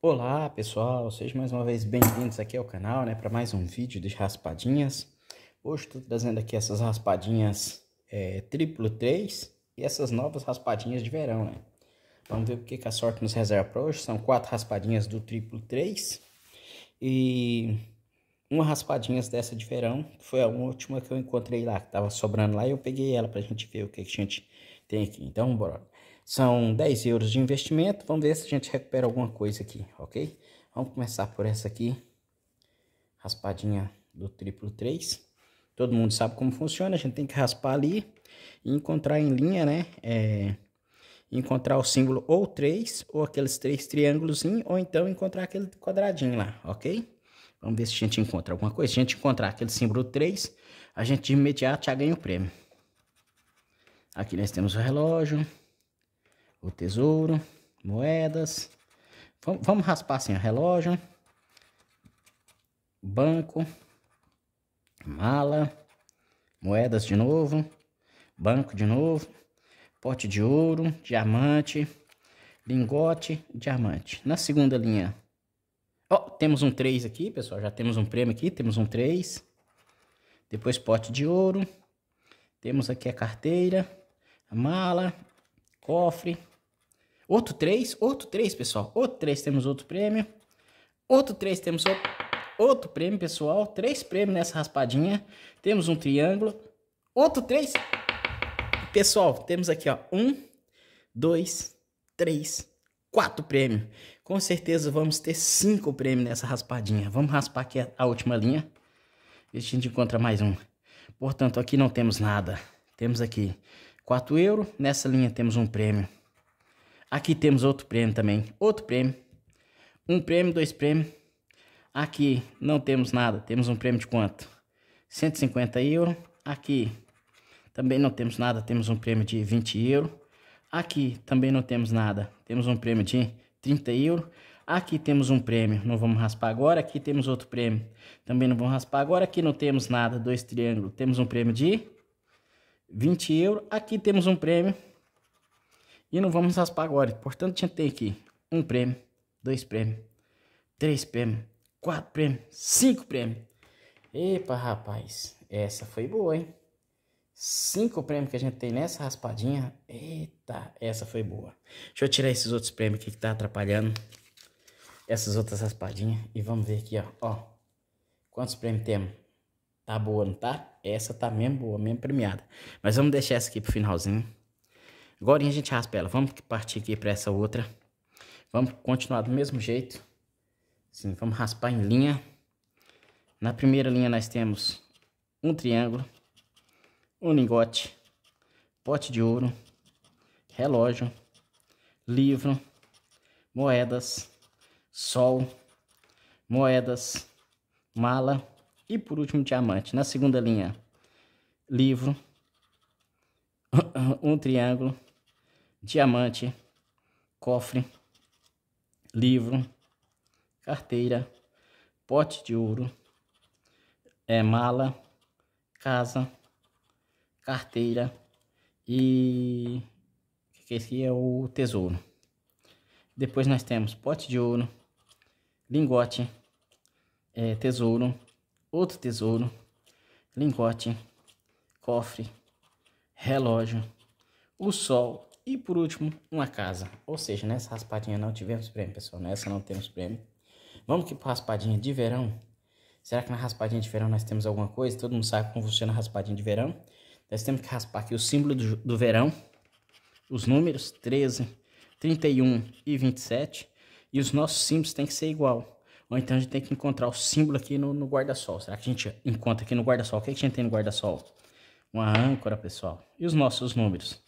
Olá pessoal, sejam mais uma vez bem-vindos aqui ao canal, né, para mais um vídeo de raspadinhas. Hoje estou trazendo aqui essas raspadinhas é, triplo 3 e essas novas raspadinhas de verão, né. Vamos ver o que a sorte nos reserva para hoje. São quatro raspadinhas do triplo 3 e uma raspadinhas dessa de verão, foi a última que eu encontrei lá, que tava sobrando lá e eu peguei ela para a gente ver o que, que a gente tem aqui. Então, bora. São 10 euros de investimento. Vamos ver se a gente recupera alguma coisa aqui, ok? Vamos começar por essa aqui. Raspadinha do triplo 3. Todo mundo sabe como funciona. A gente tem que raspar ali e encontrar em linha, né? É, encontrar o símbolo ou 3, ou aqueles três triângulos, ou então encontrar aquele quadradinho lá, ok? Vamos ver se a gente encontra alguma coisa. Se a gente encontrar aquele símbolo 3, a gente de imediato já ganha o prêmio. Aqui nós temos o relógio o tesouro, moedas. Vamos, raspar assim, relógio, banco, mala, moedas de novo, banco de novo, pote de ouro, diamante, lingote, diamante. Na segunda linha, ó, oh, temos um 3 aqui, pessoal, já temos um prêmio aqui, temos um 3. Depois pote de ouro, temos aqui a carteira, a mala, cofre, Outro 3, outro 3, pessoal. Outro 3 temos outro prêmio. Outro 3 temos outro, outro prêmio, pessoal. Três prêmios nessa raspadinha. Temos um triângulo. Outro 3. Pessoal, temos aqui, ó. Um, dois, três, quatro prêmios. Com certeza vamos ter cinco prêmios nessa raspadinha. Vamos raspar aqui a, última linha. E a gente encontra mais um. Portanto, aqui não temos nada. Temos aqui 4 euros. Nessa linha temos um prêmio. Aqui temos outro prêmio também. Outro prêmio. Um prêmio, dois prêmios. Aqui não temos nada. Temos um prêmio de quanto? 150 euro. Aqui também não temos nada. Temos um prêmio de 20 euro. Aqui também não temos nada. Temos um prêmio de 30 euro. Aqui temos um prêmio, não vamos raspar agora. Aqui temos outro prêmio, também não vamos raspar agora. Aqui não temos nada, dois triângulos. Temos um prêmio de 20 euros. Aqui temos um prêmio e não vamos raspar agora. Portanto, tinha que ter aqui um prêmio, dois prêmios, três prêmios, quatro prêmios, cinco prêmios. Epa, rapaz, essa foi boa, hein? Cinco prêmios que a gente tem nessa raspadinha. Eita, essa foi boa. Deixa eu tirar esses outros prêmios aqui que tá atrapalhando. Essas outras raspadinhas. E vamos ver aqui, ó. ó quantos prêmios temos? Tá boa, não tá? Essa tá mesmo boa, mesmo premiada. Mas vamos deixar essa aqui pro finalzinho. Agora a gente raspa ela. Vamos partir aqui para essa outra. Vamos continuar do mesmo jeito. Assim, vamos raspar em linha. Na primeira linha nós temos um triângulo, um lingote, pote de ouro, relógio, livro, moedas, sol, moedas, mala e por último diamante. Na segunda linha, livro, um triângulo, diamante, cofre, livro, carteira, pote de ouro, é, mala, casa, carteira e que é esse é o tesouro. Depois nós temos pote de ouro, lingote, é, tesouro, outro tesouro, lingote, cofre, relógio, o sol e por último, uma casa. Ou seja, nessa raspadinha não tivemos prêmio, pessoal. Nessa não temos prêmio. Vamos aqui para raspadinha de verão. Será que na raspadinha de verão nós temos alguma coisa? Todo mundo sabe como funciona a raspadinha de verão. Nós temos que raspar aqui o símbolo do, do verão. Os números 13, 31 e 27. E os nossos símbolos têm que ser igual. Ou então a gente tem que encontrar o símbolo aqui no, no guarda-sol. Será que a gente encontra aqui no guarda-sol? O que, é que a gente tem no guarda-sol? Uma âncora, pessoal. E os nossos números?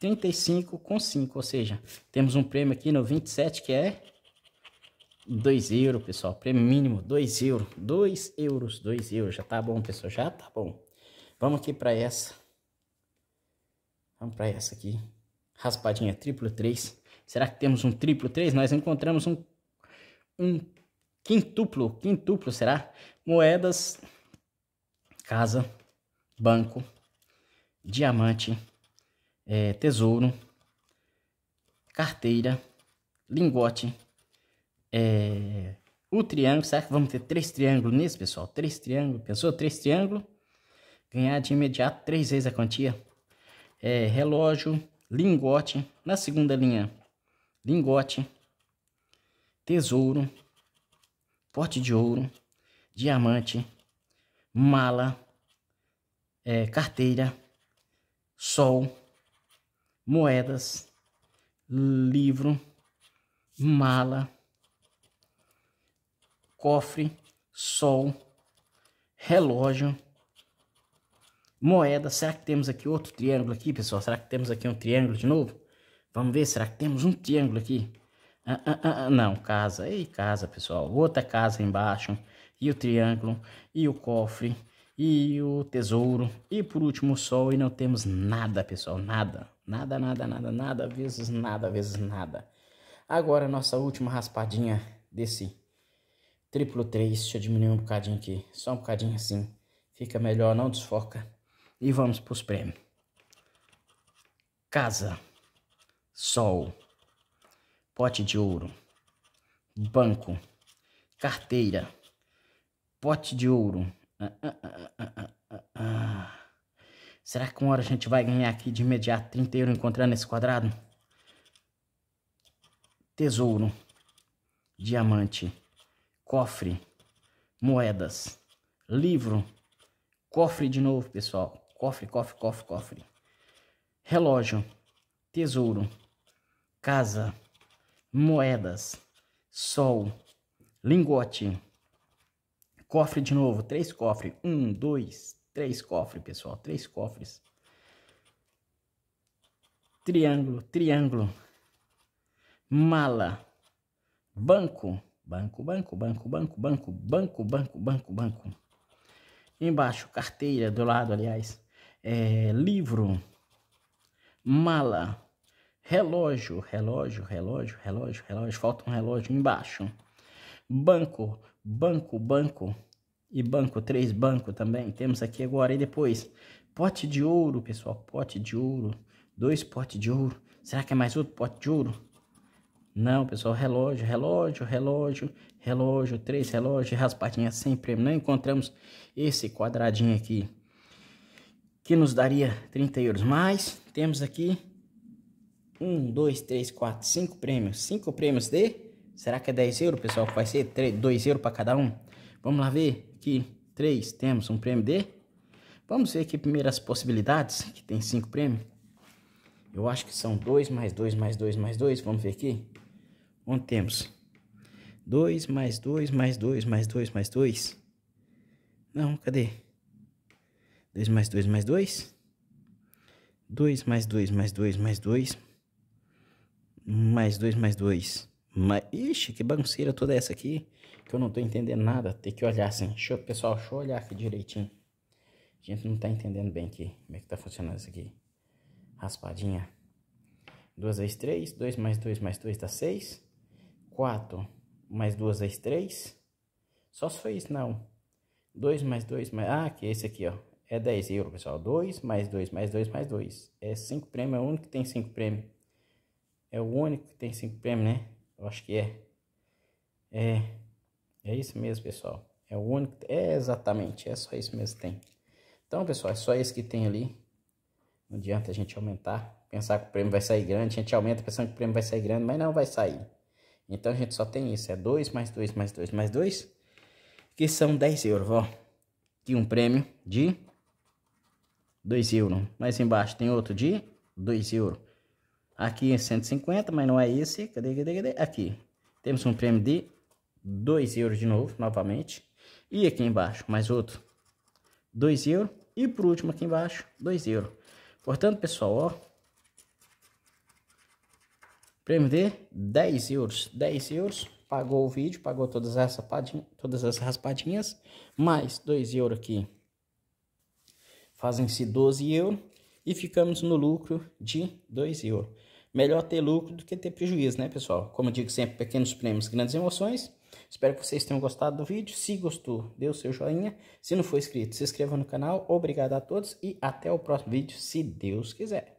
35 com 5, ou seja, temos um prêmio aqui no 27 que é 2 euros, pessoal. Prêmio mínimo 2 euros, 2 euros, 2 euros. Já tá bom, pessoal, já tá bom. Vamos aqui para essa. Vamos para essa aqui. Raspadinha triplo 3. Será que temos um triplo 3? Nós encontramos um, um quintuplo, quintuplo, será? Moedas, casa, banco, diamante, é, tesouro, carteira, lingote, é, o triângulo, será que vamos ter três triângulos nisso, pessoal? Três triângulos, pensou? Três triângulos, ganhar de imediato três vezes a quantia. É, relógio, lingote, na segunda linha, lingote, tesouro, pote de ouro, diamante, mala, é, carteira, sol, moedas, livro, mala, cofre, sol, relógio, moeda. Será que temos aqui outro triângulo aqui, pessoal? Será que temos aqui um triângulo de novo? Vamos ver, será que temos um triângulo aqui? Ah, ah, ah, ah não, casa. Ei, casa, pessoal. Outra casa embaixo. E o triângulo. E o cofre. E o tesouro. E por último o sol. E não temos nada, pessoal. Nada. Nada, nada, nada, nada, vezes nada, vezes nada. Agora, nossa última raspadinha desse triplo 3. Deixa eu diminuir um bocadinho aqui. Só um bocadinho assim. Fica melhor, não desfoca. E vamos para os prêmios. Casa. Sol. Pote de ouro. Banco. Carteira. Pote de ouro. Ah, ah, ah, ah, ah. Será que uma hora a gente vai ganhar aqui de imediato 30 euros encontrando esse quadrado? Tesouro. Diamante. Cofre. Moedas. Livro. Cofre de novo, pessoal. Cofre, cofre, cofre, cofre. Relógio. Tesouro. Casa. Moedas. Sol. Lingote. Cofre de novo. Três cofres. Um, dois, Três cofres, pessoal. Três cofres. Triângulo, triângulo. Mala. Banco. Banco, banco, banco, banco, banco, banco, banco, banco, banco. Embaixo, carteira, do lado, aliás. É, livro. Mala. Relógio, relógio, relógio, relógio, relógio. Falta um relógio embaixo. Banco, banco, banco e banco 3, banco também. Temos aqui agora e depois pote de ouro, pessoal, pote de ouro, dois potes de ouro. Será que é mais outro pote de ouro? Não, pessoal, relógio, relógio, relógio, relógio, três relógios, raspadinha sem prêmio. Não encontramos esse quadradinho aqui, que nos daria 30 euros. Mas temos aqui um, dois, três, quatro, cinco prêmios. Cinco prêmios de, será que é 10 euros, pessoal? Vai ser 3, 2 euros para cada um? Vamos lá ver aqui 3, temos um prêmio de... Vamos ver aqui primeiro as possibilidades, que tem 5 prêmios. Eu acho que são 2 mais 2 mais 2 mais 2, vamos ver aqui. Onde temos? 2 mais 2 mais 2 mais 2 mais 2. Não, cadê? 2 mais 2 mais 2. dois mais 2 mais 2 mais 2. Mais 2 mais 2. Mas, ixi, que bagunceira toda essa aqui, que eu não tô entendendo nada. Tem que olhar assim. Deixa eu, pessoal, deixa eu olhar aqui direitinho. A gente não tá entendendo bem aqui, como é que tá funcionando isso aqui. Raspadinha. 2 vezes 3, 2 mais 2 mais 2 dá 6. 4 mais 2 vezes 3. Só se foi isso, não. 2 mais 2 mais... Ah, que é esse aqui, ó. É 10 euros, pessoal. 2 mais 2 mais 2 mais 2. É 5 prêmios, é o único que tem 5 prêmios. É o único que tem 5 prêmios, né? Eu acho que é. É. É isso mesmo, pessoal. É o único. É exatamente. É só isso mesmo que tem. Então, pessoal, é só isso que tem ali. Não adianta a gente aumentar. Pensar que o prêmio vai sair grande. A gente aumenta pensando que o prêmio vai sair grande, mas não vai sair. Então a gente só tem isso. É 2 mais 2 mais 2 mais 2. Que são 10 euros, ó. E um prêmio de 2 euros. Mais embaixo tem outro de 2 euros. Aqui é 150, mas não é esse. Cadê, cadê, cadê? Aqui. Temos um prêmio de 2 euros de novo, novamente. E aqui embaixo, mais outro. 2 euros. E por último aqui embaixo, 2 euros. Portanto, pessoal, ó. Prêmio de 10 euros. 10 euros. Pagou o vídeo, pagou todas as, raspadinhas, todas as raspadinhas. Mais 2 euros aqui. Fazem-se 12 euros. E ficamos no lucro de 2 euros melhor ter lucro do que ter prejuízo, né, pessoal? Como eu digo sempre, pequenos prêmios, grandes emoções. Espero que vocês tenham gostado do vídeo. Se gostou, dê o seu joinha. Se não for inscrito, se inscreva no canal. Obrigado a todos e até o próximo vídeo, se Deus quiser.